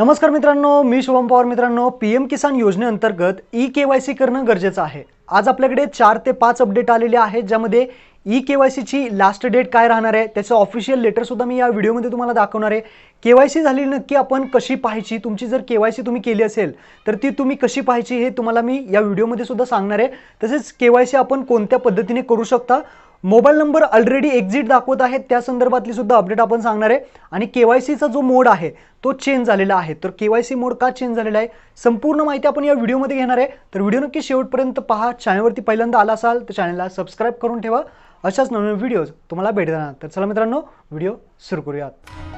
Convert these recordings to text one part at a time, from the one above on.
नमस्कार मित्रांनो मी शुभम पवार मित्रांनो पी एम किसान योजनेअंतर्गत ई के वाय सी करणं गरजेचं आहे आज आपल्याकडे चार ते पाच अपडेट आलेले आहेत ज्यामध्ये ई के वाय सीची लास्ट डेट काय राहणार आहे त्याचं ऑफिशियल लेटरसुद्धा मी या व्हिडिओमध्ये तुम्हाला दाखवणार आहे के वाय सी झाली नक्की आपण कशी पाहायची तुमची जर के वाय सी तुम्ही केली असेल तर ती तुम्ही कशी पाहायची हे तुम्हाला मी या व्हिडिओमध्ये सुद्धा सांगणार आहे तसेच के वाय सी आपण कोणत्या पद्धतीने करू शकता मोबाईल नंबर ऑलरेडी एक्झिट दाखवत आहेत त्या संदर्भातली सुद्धा अपडेट आपण सांगणार आहे आणि केवायसीचा जो मोड आहे तो चेंज झालेला आहे तर केवायसी मोड का चेंज झालेला आहे संपूर्ण माहिती आपण या व्हिडिओमध्ये घेणार आहे तर व्हिडिओ नक्की शेवटपर्यंत पहा चॅनलवरती पहिल्यांदा आला असाल तर चॅनलला सबस्क्राईब करून ठेवा अशाच नवीन व्हिडिओज तुम्हाला देणार तर चला मित्रांनो व्हिडिओ सुरू करूयात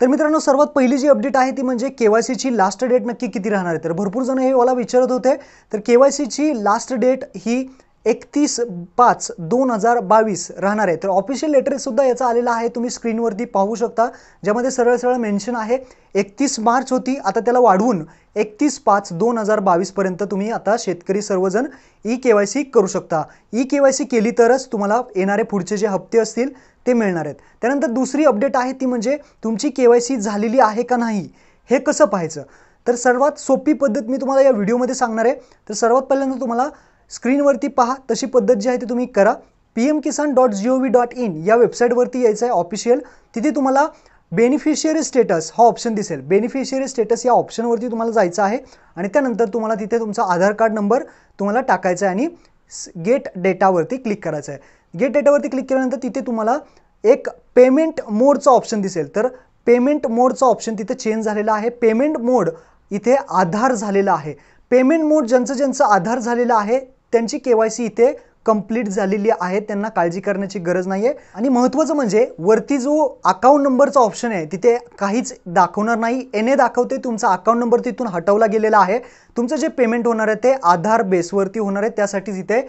तर मित्रांनो सर्वात पहिली जी अपडेट आहे ती म्हणजे के लास्ट डेट नक्की किती राहणार आहे तर भरपूर जण हे मला विचारत होते तर के लास्ट डेट ही एकतीस पाच दोन हजार बावीस राहणार आहे तर ऑफिशियल लेटरसुद्धा याचा आलेला आहे तुम्ही स्क्रीनवरती पाहू शकता ज्यामध्ये सरळ सरळ मेन्शन आहे एकतीस मार्च होती आता त्याला वाढवून एकतीस पाच दोन हजार बावीसपर्यंत तुम्ही आता शेतकरी सर्वजण ई के वाय सी करू शकता ई के वाय सी केली तरच तुम्हाला येणारे पुढचे जे हप्ते असतील ते मिळणार आहेत त्यानंतर दुसरी अपडेट आहे ती म्हणजे तुमची के वाय सी झालेली आहे का नाही हे कसं पाहायचं तर सर्वात सोपी पद्धत मी तुम्हाला या व्हिडिओमध्ये सांगणार आहे तर सर्वात पहिल्यांदा तुम्हाला स्क्रीनवरती पहा तशी पद्धत जी आहे ती तुम्ही करा P M Kisan dot G O V dot in या वेबसाईटवरती यायचं आहे ऑफिशियल तिथे तुम्हाला बेनिफिशियरी स्टेटस हा ऑप्शन दिसेल बेनिफिशियरी स्टेटस या ऑप्शनवरती तुम्हाला जायचं आहे आणि त्यानंतर तुम्हाला तिथे तुमचा आधार कार्ड नंबर तुम्हाला टाकायचा आहे आणि गेट डेटावरती क्लिक करायचं आहे गेट डेटावरती क्लिक केल्यानंतर तिथे तुम्हाला एक पेमेंट मोडचा ऑप्शन दिसेल तर पेमेंट मोडचा ऑप्शन तिथे चेंज झालेला आहे पेमेंट मोड इथे आधार झालेला आहे पेमेंट मोड ज्यांचं ज्यांचं आधार झालेलं आहे त्यांची सी इथे कंप्लीट झालेली आहे त्यांना काळजी करण्याची गरज नाही आहे आणि महत्त्वाचं म्हणजे वरती जो अकाउंट नंबरचा ऑप्शन आहे तिथे काहीच दाखवणार नाही एन ए दाखवते तुमचा अकाउंट नंबर तिथून हटवला गेलेला आहे तुमचं जे पेमेंट होणार आहे ते आधार बेसवरती होणार आहे त्यासाठी तिथे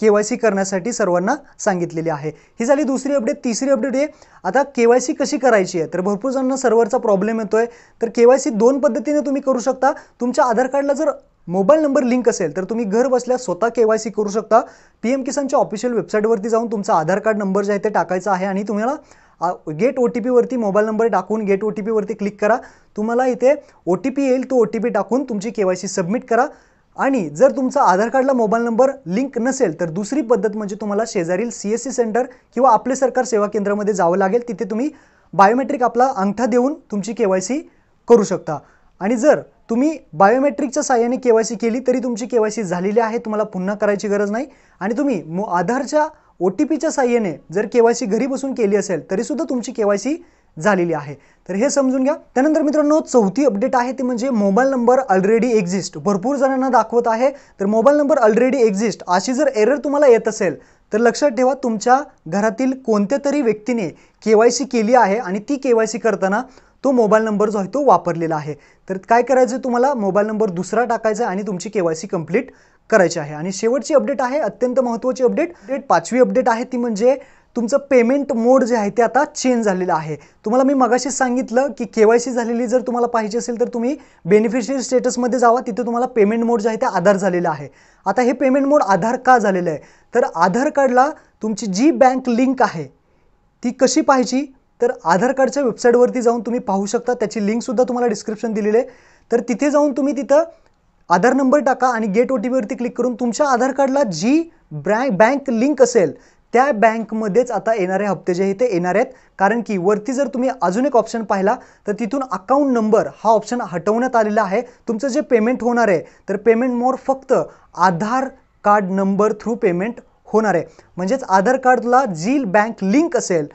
के वाय सी करण्यासाठी सर्वांना सांगितलेली आहे ही झाली दुसरी अपडेट तिसरी अपडेट आहे आता के वाय सी कशी करायची आहे तर भरपूर जणांना सर्व्हरचा प्रॉब्लेम येतो आहे तर के वाय सी दोन पद्धतीने तुम्ही करू शकता तुमच्या आधार कार्डला जर मोबाईल नंबर लिंक असेल तर तुम्ही घर बसल्या स्वतः के वाय सी करू शकता पी एम किसानच्या ऑफिशियल वेबसाईटवरती जाऊन तुमचा आधार कार्ड नंबर जे आहे ते टाकायचा आहे आणि तुम्हाला गेट ओ टी पीवरती मोबाईल नंबर टाकून गेट ओ टी पीवरती क्लिक करा तुम्हाला इथे ओ टी पी येईल तो ओ टी पी टाकून तुमची के वाय सी सबमिट करा आणि जर तुमचा आधार कार्डला मोबाईल नंबर लिंक नसेल तर दुसरी पद्धत म्हणजे तुम्हाला शेजारील सी एस सी सेंटर किंवा आपले सरकार सेवा केंद्रामध्ये जावं लागेल तिथे तुम्ही बायोमेट्रिक आपला अंगठा देऊन तुमची के वाय सी करू शकता आणि जर तुम्ही बायोमेट्रिकच्या साह्याने के वाय सी केली तरी तुमची के वाय सी झालेली आहे तुम्हाला पुन्हा करायची गरज नाही आणि तुम्ही मो आधारच्या ओ टी पीच्या साह्याने जर के वाय सी घरी बसून केली असेल तरीसुद्धा तुमची के वाय सी झालेली आहे तर हे समजून घ्या त्यानंतर मित्रांनो चौथी अपडेट आहे ते म्हणजे मोबाईल नंबर ऑलरेडी एक्झिस्ट भरपूर जणांना दाखवत आहे तर मोबाईल नंबर ऑलरेडी एक्झिस्ट अशी जर एरर तुम्हाला येत असेल तर लक्षात ठेवा तुमच्या घरातील कोणत्या तरी व्यक्तीने के वाय सी केली आहे आणि ती के वाय सी करताना तो मोबाईल नंबर जो आहे तो वापरलेला आहे तर काय करायचं तुम्हाला मोबाईल नंबर दुसरा टाकायचा आहे आणि तुमची के वाय सी कंप्लीट करायची आहे आणि शेवटची अपडेट आहे अत्यंत महत्त्वाची अपडेट डेट पाचवी अपडेट आहे ती म्हणजे तुमचं पेमेंट मोड जे आहे ते आता चेंज झालेलं आहे तुम्हाला मी मगाशीच सांगितलं की के वाय सी झालेली जर तुम्हाला पाहिजे असेल तर तुम्ही बेनिफिशियरी स्टेटसमध्ये जावा तिथे तुम्हाला पेमेंट मोड जे आहे ते आधार झालेलं आहे आता हे पेमेंट मोड आधार का झालेलं आहे तर आधार कार्डला तुमची जी बँक लिंक आहे ती कशी पाहिजे तर आधार कार्डच्या वेबसाईटवरती जाऊन तुम्ही पाहू शकता त्याची लिंकसुद्धा तुम्हाला डिस्क्रिप्शन दिलेली आहे तर तिथे जाऊन तुम्ही तिथं आधार नंबर टाका आणि गेट ओ टी पीवरती क्लिक करून तुमच्या आधार कार्डला जी ब्रँक बँक लिंक असेल त्या बँकमध्येच आता येणारे हप्ते जे आहे ते येणार आहेत कारण की वरती जर तुम्ही अजून एक ऑप्शन पाहिला तर तिथून अकाउंट नंबर हा ऑप्शन हटवण्यात आलेला आहे तुमचं जे पेमेंट होणार आहे तर पेमेंट मोर फक्त Aadhaar card number through payment होणार आहे म्हणजेच आधार कार्डला जी बँक लिंक असेल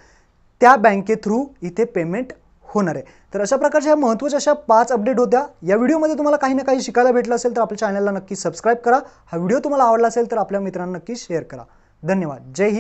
त्या बँके थ्रू इथे पेमेंट होणार आहे तर अशा प्रकारच्या महत्वाच्या अशा पाच अपडेट होत्या या व्हिडिओमध्ये तुम्हाला काही ना काही शिकायला भेटलं असेल तर आपल्या चॅनलला नक्की सबस्क्राईब करा हा व्हिडिओ तुम्हाला आवडला असेल तर आपल्या मित्रांना नक्की शेअर करा धन्यवाद जय हिंद